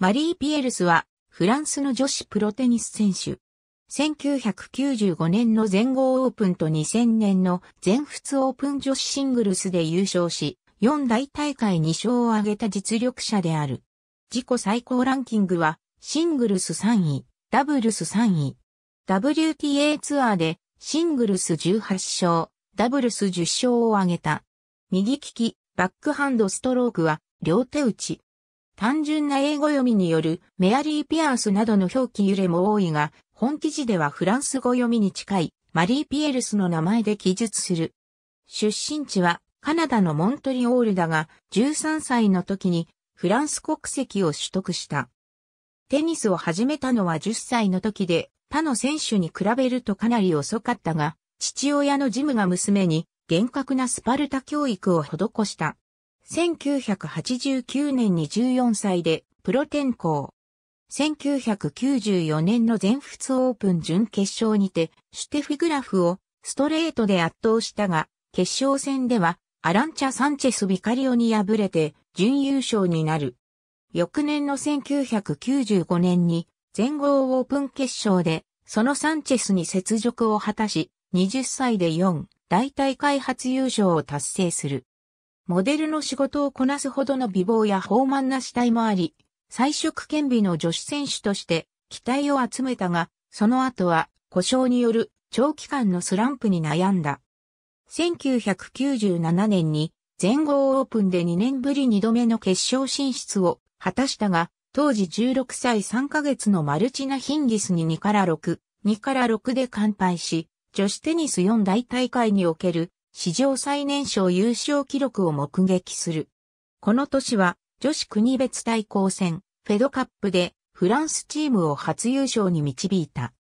マリー・ピエルスは、フランスの女子プロテニス選手。1995年の全豪オープンと2000年の全仏オープン女子シングルスで優勝し、4大大会2勝を挙げた実力者である。自己最高ランキングは、シングルス3位、ダブルス3位。WTA ツアーで、シングルス18勝、ダブルス10勝を挙げた。右利き、バックハンドストロークは、両手打ち。単純な英語読みによるメアリー・ピアースなどの表記揺れも多いが、本記事ではフランス語読みに近いマリー・ピエルスの名前で記述する。出身地はカナダのモントリオールだが、13歳の時にフランス国籍を取得した。テニスを始めたのは10歳の時で、他の選手に比べるとかなり遅かったが、父親のジムが娘に厳格なスパルタ教育を施した。1989年に14歳でプロ転向。1994年の全仏オープン準決勝にて、シュテフィグラフをストレートで圧倒したが、決勝戦ではアランチャ・サンチェス・ビカリオに敗れて準優勝になる。翌年の1995年に全豪オープン決勝で、そのサンチェスに雪辱を果たし、20歳で4大大会初優勝を達成する。モデルの仕事をこなすほどの美貌や豊満な死体もあり、才色兼備の女子選手として期待を集めたが、その後は故障による長期間のスランプに悩んだ。1997年に全豪オープンで2年ぶり2度目の決勝進出を果たしたが、当時16歳3ヶ月のマルチナ・ヒンギスに2から6、2から6で完敗し、女子テニス4大大会における史上最年少優勝記録を目撃する。この年は女子国別対抗戦、フェドカップでフランスチームを初優勝に導いた。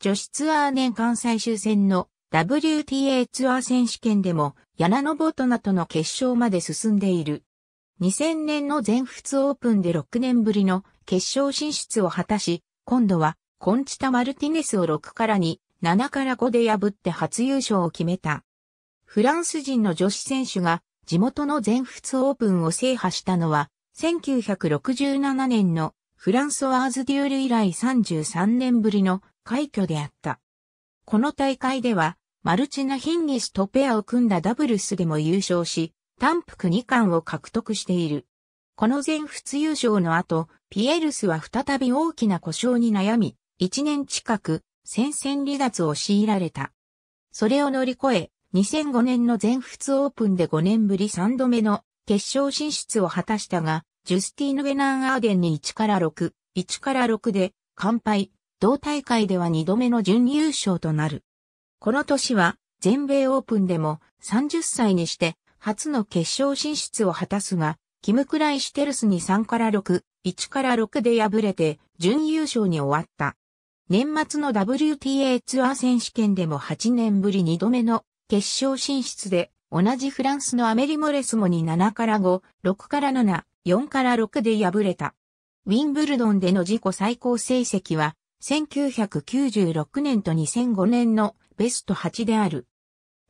女子ツアー年間最終戦の WTA ツアー選手権でもヤナノボトナとの決勝まで進んでいる。2000年の全仏オープンで6年ぶりの決勝進出を果たし、今度はコンチタ・マルティネスを6から2、7から5で破って初優勝を決めた。フランス人の女子選手が地元の全仏オープンを制覇したのは、1967年のフランソワーズ・デュール以来33年ぶりの快挙であった。この大会では、マルチナ・ヒンギスとペアを組んだダブルスでも優勝し、単服2冠を獲得している。この全仏優勝の後、ピエルスは再び大きな故障に悩み、1年近く戦線離脱を強いられた。それを乗り越え、2005年の全仏オープンで5年ぶり3度目の決勝進出を果たしたが、ジュスティーヌ・ェナン・アーデンに1から6、1から6で完敗、同大会では2度目の準優勝となる。この年は全米オープンでも30歳にして初の決勝進出を果たすが、キム・クライシテルスに3から6、1から6で敗れて準優勝に終わった。年末の WTA ツアー選手権でも8年ぶり2度目の決勝進出で、同じフランスのアメリ・モレスモに7から5、6から7、4から6で敗れた。ウィンブルドンでの自己最高成績は、1996年と2005年のベスト8である。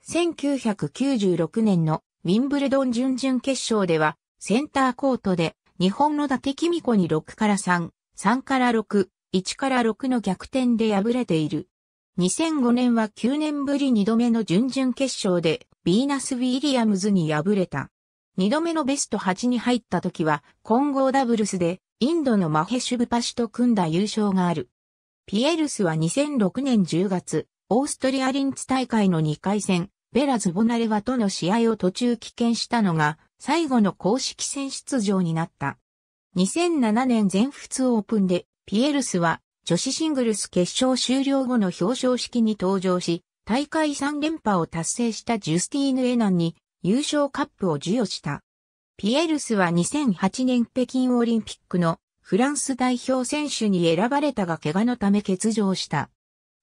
1996年のウィンブルドン準々決勝では、センターコートで、日本の伊達公子に6から3、3から6、1から6の逆転で敗れている。2005年は9年ぶり2度目の準々決勝で、ビーナス・ウィリアムズに敗れた。2度目のベスト8に入った時は、混合ダブルスで、インドのマヘシュブパシと組んだ優勝がある。ピエルスは2006年10月、オーストリアリンツ大会の2回戦、ベラ・ズボナレワとの試合を途中棄権したのが、最後の公式戦出場になった。2007年全仏オープンで、ピエルスは女子シングルス決勝終了後の表彰式に登場し、大会3連覇を達成したジュスティーヌ・エナンに優勝カップを授与した。ピエルスは2008年北京オリンピックのフランス代表選手に選ばれたが怪我のため欠場した。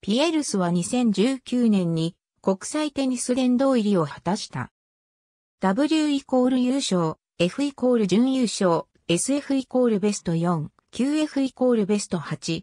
ピエルスは2019年に国際テニス連動入りを果たした。W イコール優勝、F イコール準優勝、SF イコールベスト4、QF イコールベスト8、